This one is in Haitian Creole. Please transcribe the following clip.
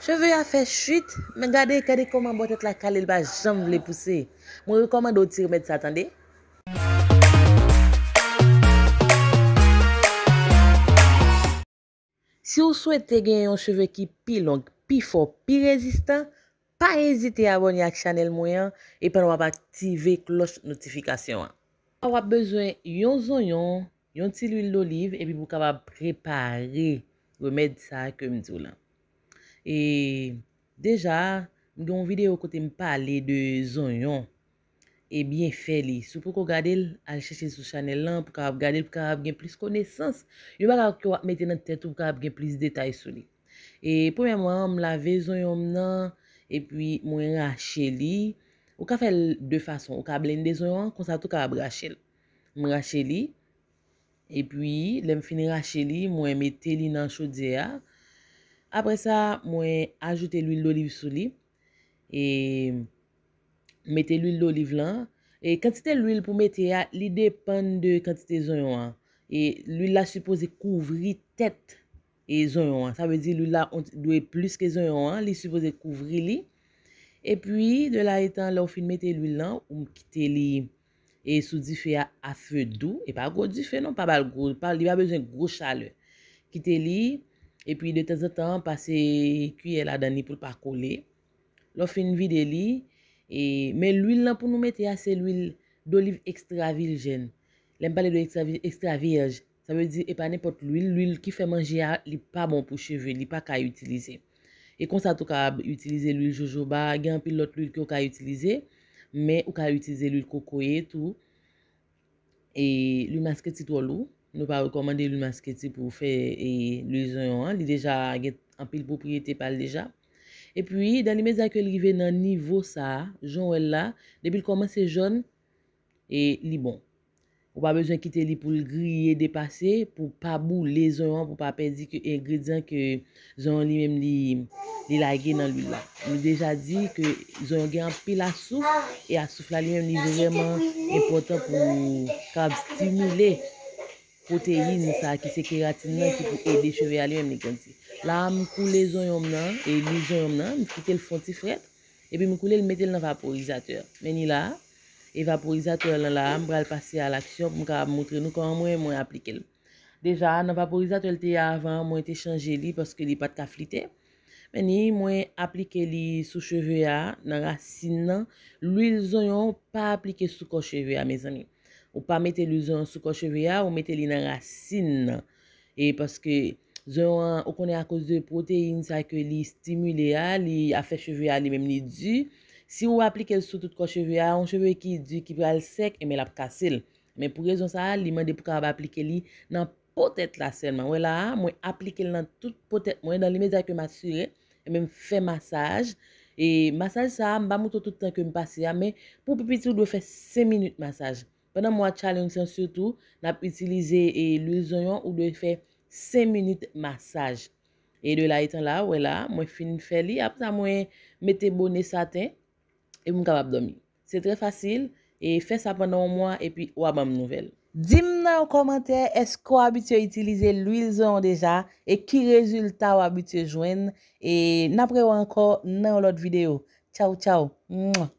Cheve a fe chute, men gade kade koman botet la kalel ba jamb le puse. Mwen rekomand ou ti remèd sa tande. Si ou souete gen yon cheve ki pi long, pi fok, pi rezistan, pa ezite abon yak chanel mwen. E pen wap aktive kloch notifikasyon. Wap bezwen yon zonyon, yon ti luloliv, e pi pou kaba prepare remèd sa kemdou lan. E deja, mwen gen yon videyo kote m pale de zonyon. E bien felis. Sou pou kou gade al cheshe sou chanel lan pou ka ap gade, pou ka ap gen plis konesans. Yon ba gade kou ap mete nan tetou pou ka ap gen plis detay sou li. E pou mwen mwen m lave zonyon m nan, e pi mwen rache li. Ou ka fel de fason, ou ka blen de zonyon, konsa tou ka ap rache li. M rache li, e pi lèm fin rache li, mwen mete li nan chou diya. Apre sa, mwen ajoute l'ouil l'olive sou li. E mette l'ouil l'olive lan. E kantite l'ouil pou mette ya, li depan de kantite zon yon an. E l'ouil la suppose kouvri tette e zon yon an. Sa vezi l'ouil la doye plus ke zon yon an. Li suppose kouvri li. E pwi, de la etan la ou fin mette l'ouil lan, ou mkite li e sou di fe a fe dou. E pa gwo di fe non, pa bal gwo. Li va bezen gwo chale. Kite li... E pi de teze tan pase kuye la dani pou pa kole. Lo fin vide li. Me l'uil lan pou nou mette ya se l'uil d'olive extra virgen. Lem pale de extra virge. Sa ve di e pa nepot l'uil. L'uil ki fe manje ya ah, li pa bon pou cheve. Li pa ka yi utilize. E konsa tou ka yi utilize l'uil jojoba. Gen pil lot l'uil ki yo ka yi utilize. Me ou ka yi utilize l'uil kokoye etou. E l'uil maske titwolo. Nou pa rekomande li masketi pou fe e, li zon yon. Li deja get anpil popriyete pal deja. E pwi, dan li meza ke li ve nan nivou sa, zon wè la, debil koman se joun, e li bon. Ou pa bezwen kite li pou li griye depase, pou pa bou li zon yon, pou pa pedi ki ingredient ki zon yon li mèm li lage nan li la. Li deja di ki zon yon gen anpil asuf, e asuf la li mèm li veman impotant pou kab stimile Protein sa ki se keratin nan ki pou e de cheve a li yon ni ganti. La m koule zon yon nan, e li zon yon nan, mi fite l fonti fred. E pi m koule l metel nan vaporizatör. Meni la, e vaporizatör lan la, m bral pase al aksyon pou m ka moutre nou kwa mwen mwen aplike l. Deja, nan vaporizatör l te avan, mwen te chanje li paske li pat ka flite. Meni, mwen aplike li sou cheve a nan rasin nan, l wil zon yon pa aplike sou ko cheve a me zanin. Ou pa mette li zon sou kwa cheve a, ou mette li nan rasin nan. E paske zon ou konen a kouz de proteine sa ke li stimule a, li a fe cheve a li menm li di. Si ou aplike l sou tout kwa cheve a, ou cheve ki di ki pe al sek, eme la pou kase l. Men pou rezon sa a, li mende pou kaba aplike li nan potet la sen man. Ou e la a, mwen aplike l nan tout potet mwen, nan li mese a ke masyre, eme fè masaj. E masaj sa a, mba moutou tout ten ke mpase a, men pou pipi ti ou dwe fè se minute masaj. Fè nan mwen chalensan sè tou, nap itilize l'huil zon yon, ou dè fè 5 minute massage. E dè la etan la, wè la, mwen fin fè li, ap sa mwen mette bonè satè, e mwen kap ap domi. Se trè fasil, fè sa pè nan mwen, e pi wabam nouvel. Dim nan w komantè, esko w abitio itilize l'huil zon deja, e ki rezultat w abitio jwen, e napre wanko nan w lot video. Tchau, tchau.